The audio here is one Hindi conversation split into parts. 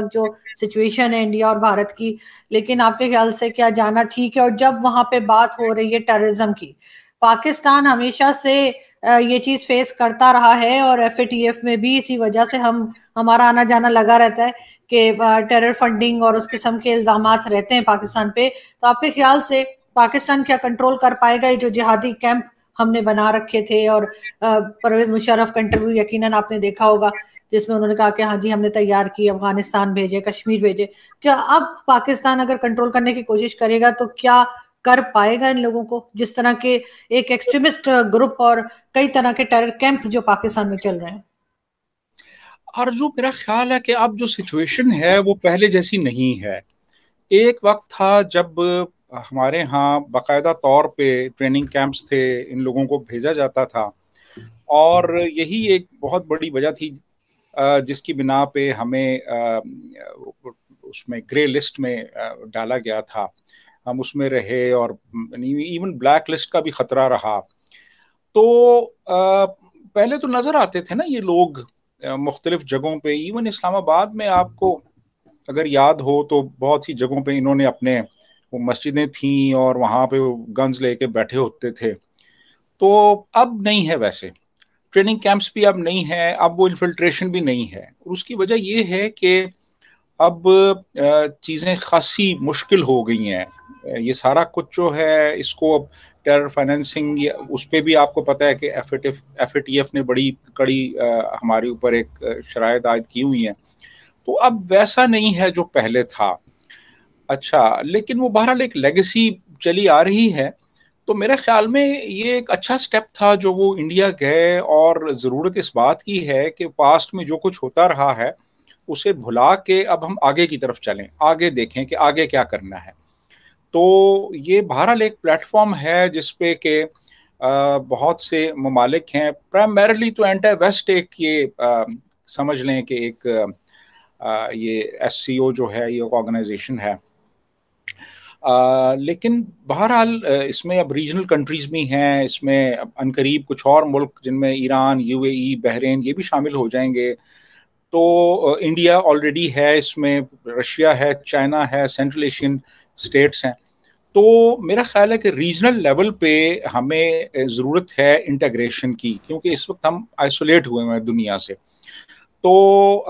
जो सिचुएशन है इंडिया और भारत की लेकिन आपके ख्याल से क्या जाना ठीक है और जब वहां पे बात हो रही है टेररिज्म की पाकिस्तान हमेशा से ये चीज फेस करता रहा है और एफ में भी इसी वजह से हम हमारा आना जाना लगा रहता है कि टेरर फंडिंग और उस किस्म के इल्जाम रहते हैं पाकिस्तान पे तो आपके ख्याल से पाकिस्तान क्या कंट्रोल कर पाएगा ये जो जिहादी कैंप हमने बना रखे थे और परवेज मुशरफ इंटरव्यू यकीनन आपने देखा होगा जिसमें उन्होंने कहा कि हाँ जी हमने तैयार की अफगानिस्तान भेजे कश्मीर भेजे क्या अब पाकिस्तान अगर कंट्रोल करने की कोशिश करेगा तो क्या कर पाएगा इन लोगों को जिस तरह के एक एक्सट्रीमिस्ट ग्रुप और कई तरह के टेरर कैंप जो पाकिस्तान में चल रहे हैं जो मेरा ख्याल है कि अब जो सिचुएशन है वो पहले जैसी नहीं है एक वक्त था जब हमारे यहाँ बाकायदा तौर पे ट्रेनिंग कैंप्स थे इन लोगों को भेजा जाता था और यही एक बहुत बड़ी वजह थी जिसकी बिना पे हमें उसमें ग्रे लिस्ट में डाला गया था हम उसमें रहे और इवन ब्लैक लिस्ट का भी खतरा रहा तो पहले तो नज़र आते थे ना ये लोग मुख्तलिफ जगहों पे इवन इस्लामाबाद में आपको अगर याद हो तो बहुत सी जगहों पे इन्होंने अपने वो मस्जिदें थीं और वहाँ पे गन्स लेके बैठे होते थे तो अब नहीं है वैसे ट्रेनिंग कैंप्स भी अब नहीं है अब वो इन्फिल्ट्रेशन भी नहीं है और उसकी वजह ये है कि अब चीज़ें खासी मुश्किल हो गई हैं ये सारा कुछ जो है इसको अब टेरर फाइनेंसिंग उस पर भी आपको पता है कि एफ ए ने बड़ी कड़ी हमारे ऊपर एक शराय आयद की हुई हैं तो अब वैसा नहीं है जो पहले था अच्छा लेकिन वो बहरहाल एक लेगेसी चली आ रही है तो मेरे ख्याल में ये एक अच्छा स्टेप था जो वो इंडिया गए और ज़रूरत इस बात की है कि पास्ट में जो कुछ होता रहा है उसे भुला के अब हम आगे की तरफ चलें आगे देखें कि आगे क्या करना है तो ये बहरहाल एक प्लेटफॉर्म है जिसपे के बहुत से ममालिक हैं प्राइमरली तो एंटा वेस्ट एक ये समझ लें कि एक ये एस जो है ये ऑर्गेनाइजेशन है आ, लेकिन बहरहाल इसमें अब रीजनल कंट्रीज भी हैं इसमें अनकरीब कुछ और मुल्क जिनमें ईरान यूएई e, बहरीन ये भी शामिल हो जाएंगे तो इंडिया ऑलरेडी है इसमें रशिया है चाइना है सेंट्रल एशियन स्टेट्स हैं तो मेरा ख्याल है कि रीजनल लेवल पे हमें ज़रूरत है इंटेग्रेशन की क्योंकि इस वक्त हम आइसोलेट हुए हैं दुनिया से तो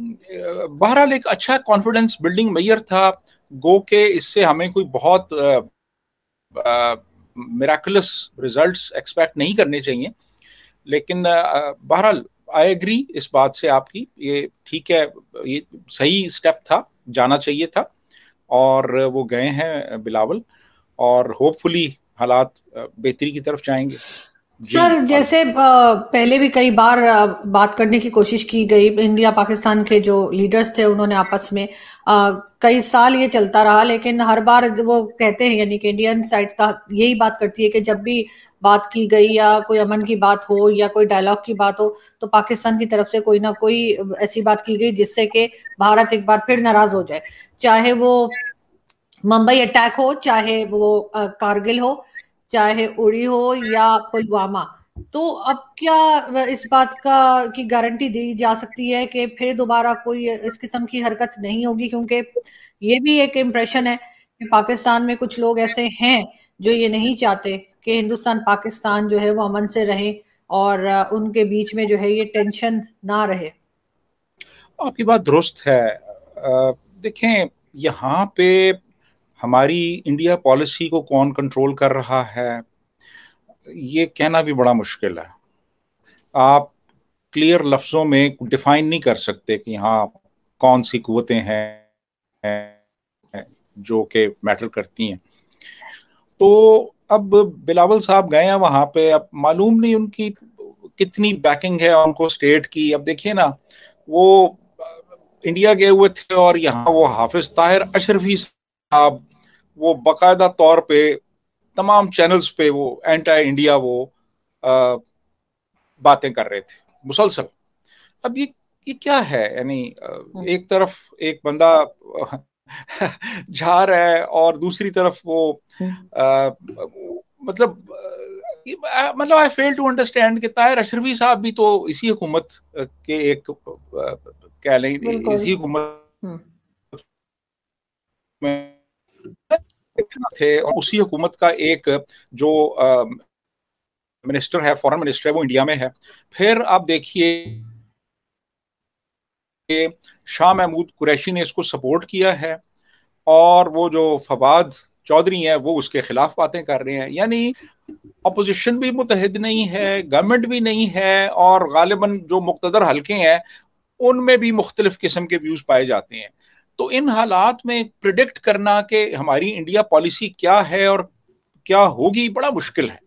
बहरहाल एक अच्छा कॉन्फिडेंस बिल्डिंग मैयर था गो के इससे हमें कोई बहुत मेराकुलस रिजल्ट एक्सपेक्ट नहीं करने चाहिए लेकिन बहरहाल आई एग्री इस बात से आपकी ये ठीक है ये सही स्टेप था जाना चाहिए था और वो गए हैं बिलावल और होपफुली हालात बेहतरी की तरफ जाएंगे सर जैसे पहले भी कई बार बात करने की कोशिश की गई इंडिया पाकिस्तान के जो लीडर्स थे उन्होंने आपस में कई साल ये चलता रहा लेकिन हर बार वो कहते हैं यानी कि इंडियन साइड का यही बात करती है कि जब भी बात की गई या कोई अमन की बात हो या कोई डायलॉग की बात हो तो पाकिस्तान की तरफ से कोई ना कोई ऐसी बात की गई जिससे कि भारत एक बार फिर नाराज हो जाए चाहे वो मुंबई अटैक हो चाहे वो कारगिल हो चाहे उड़ी हो या पुलवामा तो अब क्या इस बात का की गारंटी दी जा सकती है कि फिर दोबारा कोई इस किस्म की हरकत नहीं होगी क्योंकि ये भी एक इम्प्रेशन है कि पाकिस्तान में कुछ लोग ऐसे हैं जो ये नहीं चाहते कि हिंदुस्तान पाकिस्तान जो है वो अमन से रहे और उनके बीच में जो है ये टेंशन ना रहे आपकी बात दुरुस्त है देखें यहाँ पे हमारी इंडिया पॉलिसी को कौन कंट्रोल कर रहा है ये कहना भी बड़ा मुश्किल है आप क्लियर लफ्ज़ों में डिफाइन नहीं कर सकते कि हाँ कौन सी कुतें हैं जो कि मैटर करती हैं तो अब बिलावल साहब गए हैं वहाँ पे अब मालूम नहीं उनकी कितनी बैकिंग है उनको स्टेट की अब देखिए ना वो इंडिया गए हुए थे और यहाँ वो हाफिज ताहिर अशरफी साहब वो बाकायदा तौर पे तमाम चैनल्स पे वो एंटा इंडिया वो बातें कर रहे थे मुसलसल अब ये ये क्या है यानी हम्म। एक तरफ एक बंदा जा रहा है और दूसरी तरफ वो हम्म। मतलब मतलब आई फेल टू अंडरस्टैंड कि ताहिर अशरफी साहब भी तो इसी हुकूमत के एक कह लें इसी हुकूमत हम्म। में थे और उसी हुकूमत का एक जो मिनिस्टर है फॉरेन मिनिस्टर है वो इंडिया में है फिर आप देखिए शाह महमूद कुरैशी ने इसको सपोर्ट किया है और वो जो फवाद चौधरी है वो उसके खिलाफ बातें कर रहे हैं यानी अपोजिशन भी मुतहद नहीं है गवर्नमेंट भी नहीं है और गालिबा जो मुख्तर हल्के हैं उनमें भी मुख्तलिफ किस्म के व्यूज पाए जाते हैं तो इन हालात में प्रिडिक्ट करना कि हमारी इंडिया पॉलिसी क्या है और क्या होगी बड़ा मुश्किल है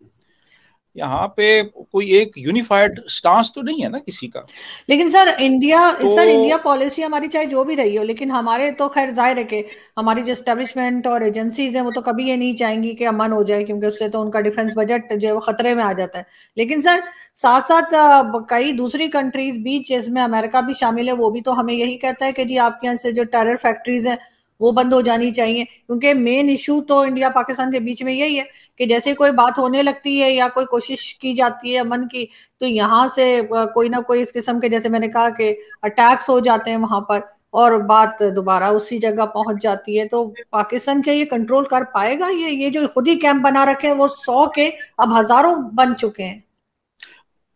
यहाँ पे कोई एक यूनिफाइड स्टांस तो नहीं है ना किसी का लेकिन सर इंडिया तो, सर इंडिया पॉलिसी हमारी चाहे जो भी रही हो लेकिन हमारे तो खैर जाहिर है कि हमारी जो स्टेब्लिशमेंट और एजेंसीज हैं वो तो कभी ये नहीं चाहेंगी कि अमन हो जाए क्योंकि उससे तो उनका डिफेंस बजट जो है वो खतरे में आ जाता है लेकिन सर साथ साथ कई दूसरी कंट्रीज भी जिसमें अमेरिका भी शामिल है वो भी तो हमें यही कहता है कि जी आपके यहाँ से जो टेरर फैक्ट्रीज हैं वो बंद हो जानी चाहिए क्योंकि मेन इशू तो इंडिया पाकिस्तान के बीच में यही है कि जैसे कोई बात होने लगती है या कोई कोशिश की जाती है अमन की तो यहाँ से कोई ना कोई इस किस्म के जैसे मैंने कहा कि अटैक्स हो जाते हैं वहां पर और बात दोबारा उसी जगह पहुंच जाती है तो पाकिस्तान क्या ये कंट्रोल कर पाएगा ये ये जो खुद ही कैंप बना रखे हैं वो सौ के अब हजारों बन चुके हैं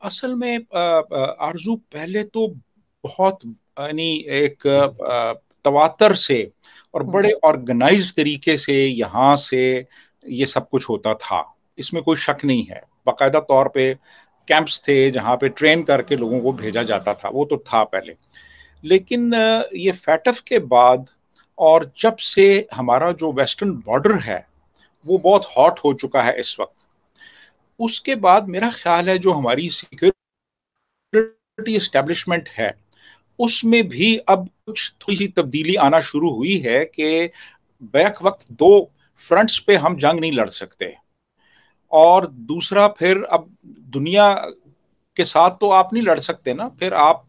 असल में आरजू पहले तो बहुत यानी एक तवातर से और हाँ। बड़े ऑर्गेनाइज तरीके से यहाँ से ये सब कुछ होता था इसमें कोई शक नहीं है बाकायदा तौर पे कैंप्स थे जहाँ पे ट्रेन करके लोगों को भेजा जाता था वो तो था पहले लेकिन ये फैटफ के बाद और जब से हमारा जो वेस्टर्न बॉर्डर है वो बहुत हॉट हो चुका है इस वक्त उसके बाद मेरा ख्याल है जो हमारी सिक्योरिटी एस्टेब्लिशमेंट है उसमें भी अब कुछ थोड़ी सी तब्दीली आना शुरू हुई है कि बैक वक्त दो फ्रंट्स पे हम जंग नहीं लड़ सकते और दूसरा फिर अब दुनिया के साथ तो आप नहीं लड़ सकते ना फिर आप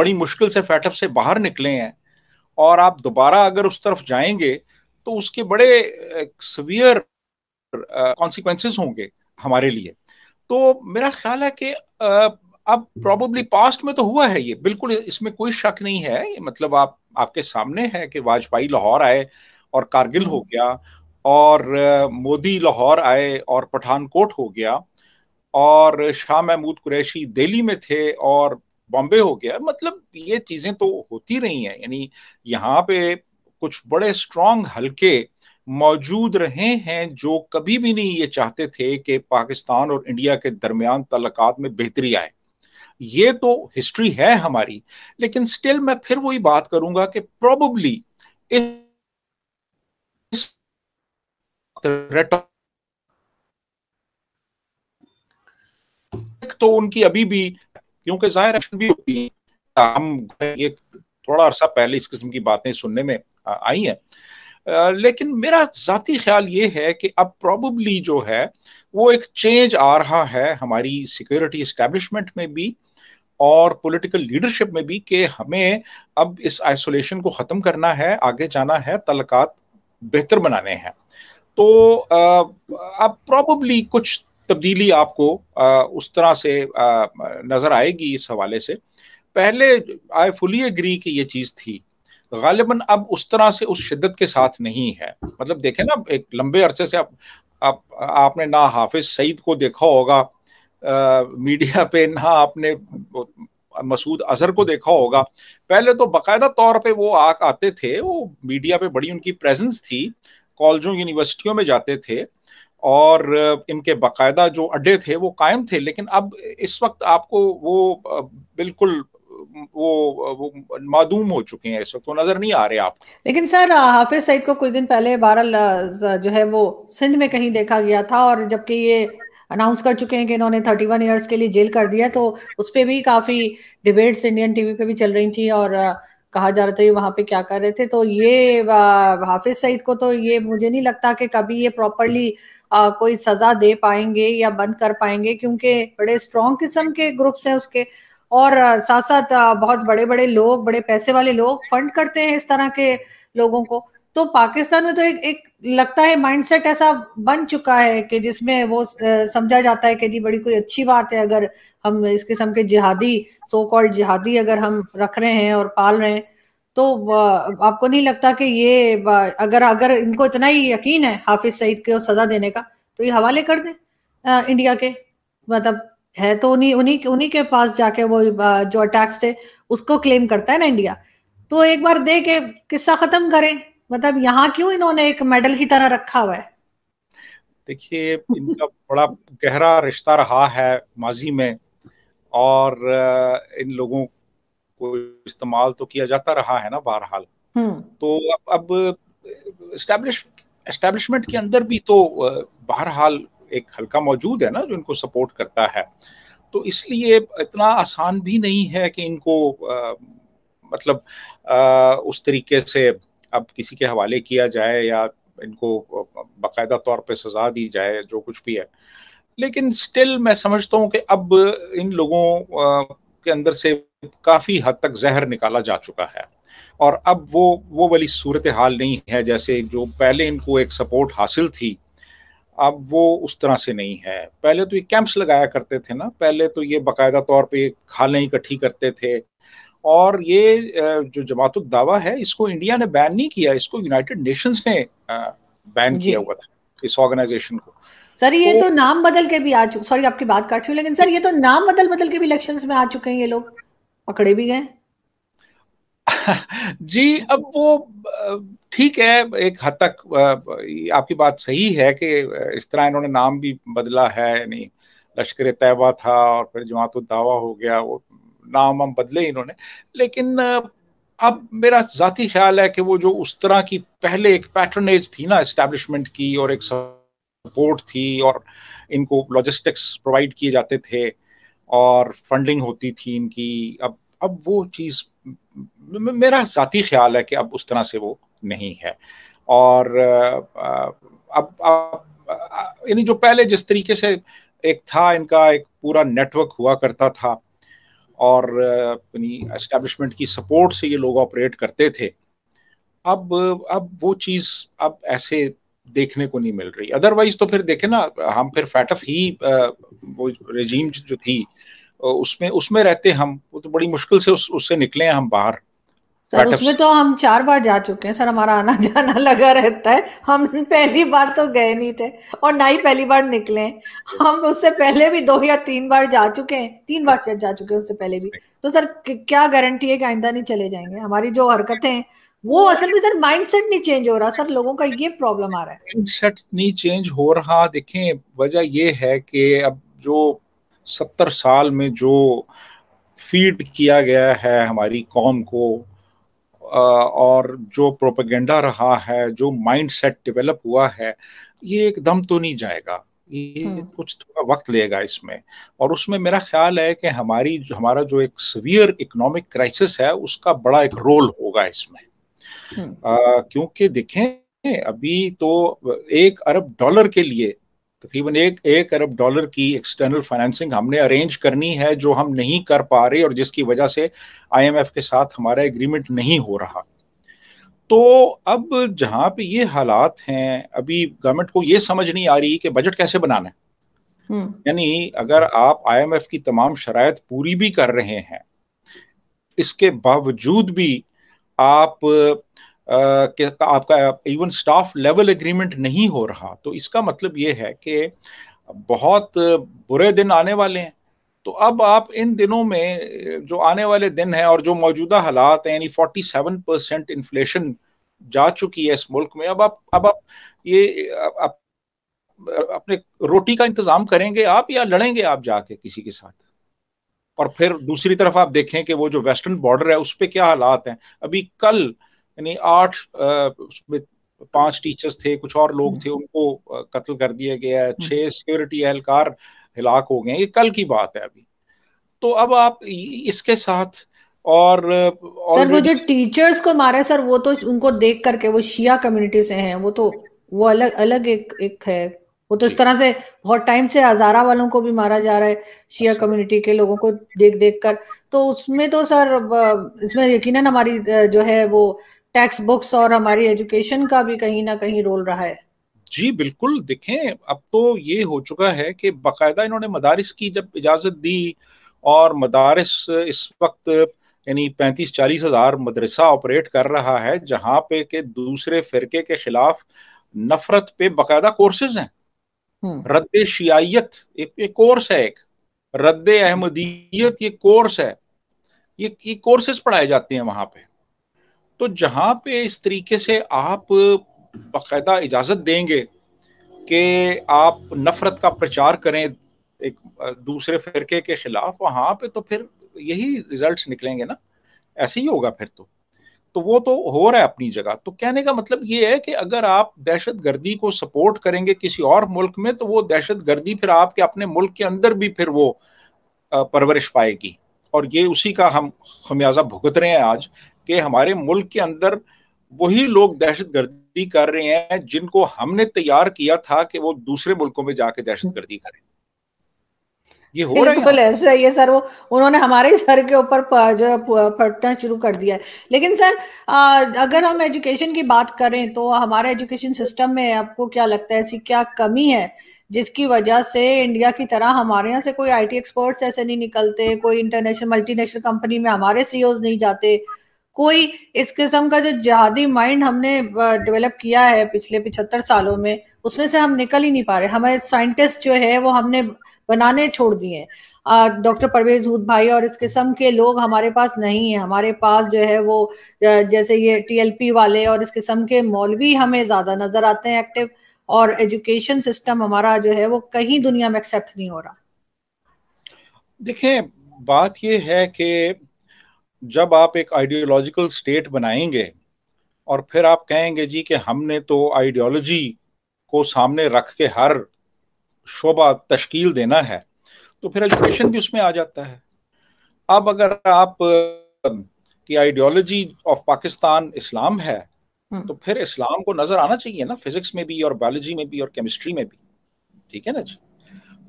बड़ी मुश्किल से फैटअप से बाहर निकले हैं और आप दोबारा अगर उस तरफ जाएंगे तो उसके बड़े सवियर कॉन्सिक्वेंसेस होंगे हमारे लिए तो मेरा ख्याल है कि अब प्रॉबली पास्ट में तो हुआ है ये बिल्कुल इसमें कोई शक नहीं है मतलब आप आपके सामने है कि वाजपेयी लाहौर आए और कारगिल हो हम्म। गया और मोदी लाहौर आए और पठानकोट हो गया और शाह महमूद कुरैशी दिल्ली में थे और बॉम्बे हो गया मतलब ये चीज़ें तो होती रही हैं यानी यहाँ पे कुछ बड़े स्ट्रॉन्ग हलके मौजूद रहे हैं जो कभी भी नहीं ये चाहते थे कि पाकिस्तान और इंडिया के दरमियान तलाक में बेहतरी आए ये तो हिस्ट्री है हमारी लेकिन स्टिल मैं फिर वही बात करूंगा कि प्रोबली इस तो उनकी अभी भी क्योंकि जाहिर भी होती है हम ये थोड़ा अरसा पहले इस किस्म की बातें सुनने में आई हैं लेकिन मेरा ज़ाती ख्याल ये है कि अब प्रॉबली जो है वो एक चेंज आ रहा है हमारी सिक्योरिटी इस्टेब्लिशमेंट में भी और पॉलिटिकल लीडरशिप में भी कि हमें अब इस आइसोलेशन को ख़त्म करना है आगे जाना है तलकात बेहतर बनाने हैं तो अब प्रॉब्ली कुछ तब्दीली आपको आ, उस तरह से आ, नज़र आएगी इस हवाले से पहले आई फुली एग्री कि ये चीज़ थी गालिबा अब उस तरह से उस शिद्दत के साथ नहीं है मतलब देखें ना एक लंबे अरसे से आप, आप आपने ना हाफिज सईद को देखा होगा मीडिया पे ना आपने मसूद अजहर को देखा होगा पहले तो बाकायदा तौर पे वो आ आते थे वो मीडिया पे बड़ी उनकी प्रेजेंस थी कॉलेजों यूनिवर्सिटियों में जाते थे और इनके बाकायदा जो अड्डे थे वो कायम थे लेकिन अब इस वक्त आपको वो बिल्कुल वो वो मादूम हो चुके हैं इस वक्त वो नजर नहीं आ रहे आप लेकिन सर हाफिज सईद को कुछ दिन पहले बहरल जो है वो सिंध में कहीं देखा गया था और जबकि ये अनाउंस कर चुके हैं कि इन्होंने 31 इयर्स के लिए जेल कर दिया तो उस पर भी काफ़ी डिबेट्स इंडियन टीवी पे भी चल रही थी और कहा जा रहा था ये वहां पे क्या कर रहे थे तो ये हाफिज सईद को तो ये मुझे नहीं लगता कि कभी ये प्रॉपरली कोई सज़ा दे पाएंगे या बंद कर पाएंगे क्योंकि बड़े स्ट्रॉन्ग किस्म के ग्रुप्स हैं उसके और साथ साथ बहुत बड़े बड़े लोग बड़े पैसे वाले लोग फंड करते हैं इस तरह के लोगों को तो पाकिस्तान में तो एक एक लगता है माइंडसेट ऐसा बन चुका है कि जिसमें वो समझा जाता है कि जी बड़ी कोई अच्छी बात है अगर हम इस किस्म के जिहादी सो कॉल्ड जिहादी अगर हम रख रहे हैं और पाल रहे हैं तो आपको नहीं लगता कि ये अगर अगर इनको इतना ही यकीन है हाफिज सईद को सजा देने का तो ये हवाले कर दें इंडिया के मतलब है तो उन्हीं उन्हीं उन्हीं के पास जाके वो जो अटैक्स थे उसको क्लेम करता है ना इंडिया तो एक बार दे के किस्सा खत्म करें मतलब यहाँ क्यों इन्होंने एक मेडल की तरह रखा हुआ है देखिए इनका बड़ा गहरा रिश्ता रहा है माजी में और इन लोगों को इस्तेमाल तो किया जाता रहा है ना बहरहाल हम्म। तो अब अब एस्टेब्लिशमेंट के अंदर भी तो बहरहाल एक हल्का मौजूद है ना जो इनको सपोर्ट करता है तो इसलिए इतना आसान भी नहीं है कि इनको आ, मतलब आ, उस तरीके से अब किसी के हवाले किया जाए या इनको बाकायदा तौर पर सजा दी जाए जो कुछ भी है लेकिन स्टिल मैं समझता हूँ कि अब इन लोगों के अंदर से काफ़ी हद तक जहर निकाला जा चुका है और अब वो वो वाली सूरत हाल नहीं है जैसे जो पहले इनको एक सपोर्ट हासिल थी अब वो उस तरह से नहीं है पहले तो ये कैंप्स लगाया करते थे ना पहले तो ये बाकायदा तौर पे खालें इकट्ठी करते थे और ये जो जमातुल दावा है इसको इंडिया ने बैन नहीं किया इसको यूनाइटेड नेशंस ने बैन किया हुआ था इस ऑर्गेनाइजेशन को सर ये तो, तो नाम बदल के भी आ चुके सॉरी आपकी बात काट रही हूँ लेकिन सर ये तो नाम बदल बदल के भी इलेक्शन में आ चुके हैं ये लोग पकड़े भी गए जी अब वो ठीक है एक हद तक आपकी बात सही है कि इस तरह इन्होंने नाम भी बदला है यानी लश्कर तैयबा था और फिर जमात दावा हो गया वो नाम हम बदले इन्होंने लेकिन अब मेरा जाती ख्याल है कि वो जो उस तरह की पहले एक पैटर्नेज थी ना इस्टेब्लिशमेंट की और एक सपोर्ट थी और इनको लॉजिस्टिक्स प्रोवाइड किए जाते थे और फंडिंग होती थी इनकी अब अब वो चीज़ मेरा जाती ख्याल है कि अब उस तरह से वो नहीं है और अब अब यानी जो पहले जिस तरीके से एक था इनका एक पूरा नेटवर्क हुआ करता था और अपनी इस्टेब्लिशमेंट की सपोर्ट से ये लोग ऑपरेट करते थे अब अब वो चीज़ अब ऐसे देखने को नहीं मिल रही अदरवाइज तो फिर देखे ना हम फिर फैटअप ही वो रेजीम जो थी उसमें उसमें रहते हम वो तो बड़ी मुश्किल से उस उससे निकले हैं हम बाहर सर उसमें तो हम चार बार जा चुके हैं सर हमारा आना जाना लगा रहता है हम पहली बार तो गए नहीं थे और ना ही पहली बार निकले हम उससे पहले भी दो या तीन बार जा चुके हैं तीन बार शायद जा चुके हैं उससे पहले भी तो सर क्या गारंटी है कि आइंदा नहीं चले जाएंगे हमारी जो हरकतें हैं वो असल में सर माइंडसेट नहीं चेंज हो रहा सर लोगों का ये प्रॉब्लम आ रहा है माइंडसेट नहीं चेंज हो रहा देखें वजह ये है कि अब जो सत्तर साल में जो फीड किया गया है हमारी कौम को और जो प्रोपेगेंडा रहा है जो माइंड सेट डेवलप हुआ है ये एकदम तो नहीं जाएगा ये हम्म। कुछ थोड़ा वक्त लेगा इसमें और उसमें मेरा ख्याल है कि हमारी हमारा जो एक सवियर इकोनॉमिक क्राइसिस है उसका बड़ा एक रोल होगा इसमें हम्म। क्योंकि देखें अभी तो एक अरब डॉलर के लिए तकरीबन एक एक अरब डॉलर की एक्सटर्नल फाइनेंसिंग हमने अरेंज करनी है जो हम नहीं कर पा रहे और जिसकी वजह से आईएमएफ के साथ हमारा एग्रीमेंट नहीं हो रहा तो अब जहां पे ये हालात हैं अभी गवर्नमेंट को ये समझ नहीं आ रही कि बजट कैसे बनाना है हम्म। यानी अगर आप आईएमएफ की तमाम शराय पूरी भी कर रहे हैं इसके बावजूद भी आप कि आपका इवन स्टाफ लेवल एग्रीमेंट नहीं हो रहा तो इसका मतलब ये है कि बहुत बुरे दिन आने वाले हैं तो अब आप इन दिनों में जो आने वाले दिन हैं और जो मौजूदा हालात हैं यानी 47 परसेंट इन्फ्लेशन जा चुकी है इस मुल्क में अब आप अब आप ये आप अपने रोटी का इंतजाम करेंगे आप या लड़ेंगे आप जाके किसी के साथ और फिर दूसरी तरफ आप देखें कि वो जो वेस्टर्न बॉर्डर है उस पर क्या हालात हैं अभी कल यानी आठ उसमें पांच टीचर्स थे कुछ और लोग थे उनको कत्ल कर दिया गया है हम्म। छह सिक्योरिटी एहलकार हिलाक हो गए ये कल की बात है अभी तो अब आप इसके साथ और, और सर वो जो टीचर्स को मारे सर वो तो उनको देख करके वो शिया कम्युनिटी से हैं वो तो वो अलग अलग एक एक है वो तो इस तरह से बहुत टाइम से हजारा वालों को भी मारा जा रहा है शिया कम्युनिटी के लोगों को देख देख कर तो उसमें तो सर इसमें यकीनन हमारी जो है वो टेक्स बुक्स और हमारी एजुकेशन का भी कहीं ना कहीं रोल रहा है जी बिल्कुल देखें अब तो ये हो चुका है कि बाकायदा इन्होंने मदारस की जब इजाज़त दी और मदारस इस वक्त यानी पैंतीस चालीस हज़ार मदरसा ऑपरेट कर रहा है जहाँ पे के दूसरे फिरके के खिलाफ नफरत पे बाकायदा कोर्सेज हैं हम्म। रद्द शियायत एक, एक कोर्स है एक रद्द अहमदीयत ये कोर्स है ये ये कोर्सेज पढ़ाए जाते हैं वहां पे तो जहाँ पे इस तरीके से आप बाकायदा इजाज़त देंगे कि आप नफरत का प्रचार करें एक दूसरे फिरके के खिलाफ वहां पे तो फिर यही रिजल्ट्स निकलेंगे ना ऐसे ही होगा फिर तो तो वो तो हो रहा है अपनी जगह तो कहने का मतलब ये है कि अगर आप दहशत गर्दी को सपोर्ट करेंगे किसी और मुल्क में तो वो दहशत गर्दी फिर आपके अपने मुल्क के अंदर भी फिर वो परवरिश पाएगी और ये उसी का हम खमियाजा भुगत रहे हैं आज कि हमारे मुल्क के अंदर वही लोग दहशत गर्दी कर रहे हैं जिनको हमने तैयार किया था कि वो दूसरे मुल्कों में जाके दहशत गर्दी करें ये हो है ऐसा ही है सर वो उन्होंने हमारे सर के ऊपर जो है शुरू कर दिया है लेकिन सर अगर हम एजुकेशन की बात करें तो हमारे एजुकेशन सिस्टम में आपको क्या लगता है ऐसी क्या कमी है जिसकी वजह से इंडिया की तरह हमारे यहाँ से कोई आईटी एक्सपर्ट्स ऐसे नहीं निकलते कोई इंटरनेशनल मल्टीनेशनल कंपनी में हमारे सीईओज e नहीं जाते कोई इस किस्म का जो जहादी माइंड हमने डेवलप किया है पिछले पिछहत्तर सालों में उसमें से हम निकल ही नहीं पा रहे हमारे साइंटिस्ट जो है वो हमने बनाने छोड़ दिए डॉक्टर परवेज हूद भाई और इस किस्म के लोग हमारे पास नहीं है हमारे पास जो है वो जैसे ये टीएलपी वाले और इस किस्म के मौलवी हमें ज्यादा नजर आते हैं एक्टिव और एजुकेशन सिस्टम हमारा जो है वो कहीं दुनिया में एक्सेप्ट नहीं हो रहा देखिए बात ये है कि जब आप एक आइडियोलॉजिकल स्टेट बनाएंगे और फिर आप कहेंगे जी कि हमने तो आइडियोलॉजी को सामने रख के हर शोबा तश्कील देना है तो फिर एजुकेशन भी उसमें आ जाता है अब अगर आप की आइडियोलॉजी ऑफ पाकिस्तान इस्लाम है हम्म। तो फिर इस्लाम को नजर आना चाहिए ना फिजिक्स में भी और बायोलॉजी में भी और केमिस्ट्री में भी ठीक है ना जी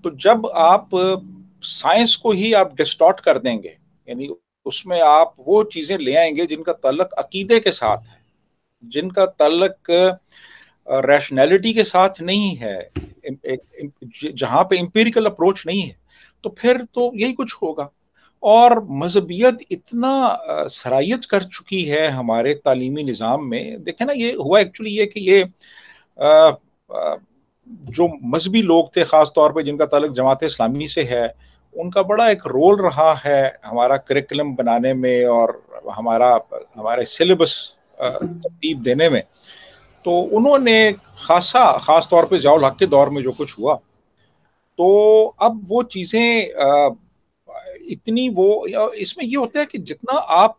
तो जब आप साइंस को ही आप डिस्टॉर्ट कर देंगे यानी उसमें आप वो चीज़ें ले आएंगे जिनका तल्लक अकीदे के साथ है जिनका तल्लक रैशनैलिटी के साथ नहीं है जहाँ पे एम्पेरिकल अप्रोच नहीं है तो फिर तो यही कुछ होगा और मजहबियत इतना सराइत कर चुकी है हमारे तालीमी निज़ाम में देखे ना ये हुआ एक्चुअली ये कि ये आ, आ, जो मजहबी लोग थे ख़ास तौर पर जिनका तलक जमात इस्लामी से है उनका बड़ा एक रोल रहा है हमारा करिकुलम बनाने में और हमारा हमारे सिलेबस हम्म। तरतीब देने में तो उन्होंने खासा खास तौर पे जाओ हक के दौर में जो कुछ हुआ तो अब वो चीज़ें इतनी वो इसमें ये होता है कि जितना आप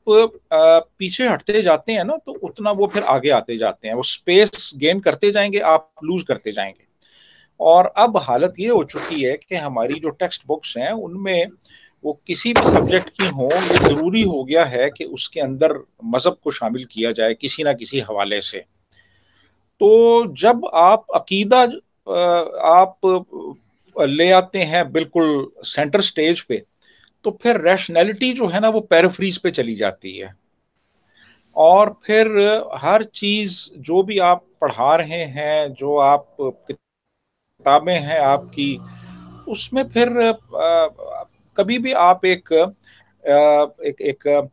पीछे हटते जाते हैं ना तो उतना वो फिर आगे आते जाते हैं वो स्पेस गेन करते जाएंगे आप लूज करते जाएंगे और अब हालत ये हो चुकी है कि हमारी जो टेक्स्ट बुक्स हैं उनमें वो किसी भी सब्जेक्ट की हो ये ज़रूरी हो गया है कि उसके अंदर मज़हब को शामिल किया जाए किसी ना किसी हवाले से तो जब आप अकीदा आप ले आते हैं बिल्कुल सेंटर स्टेज पे तो फिर रैशनैलिटी जो है ना वो पैराफ्रीज पे चली जाती है और फिर हर चीज़ जो भी आप पढ़ा रहे हैं जो आप किताबें हैं आपकी उसमें फिर आ, कभी भी आप एक एक एक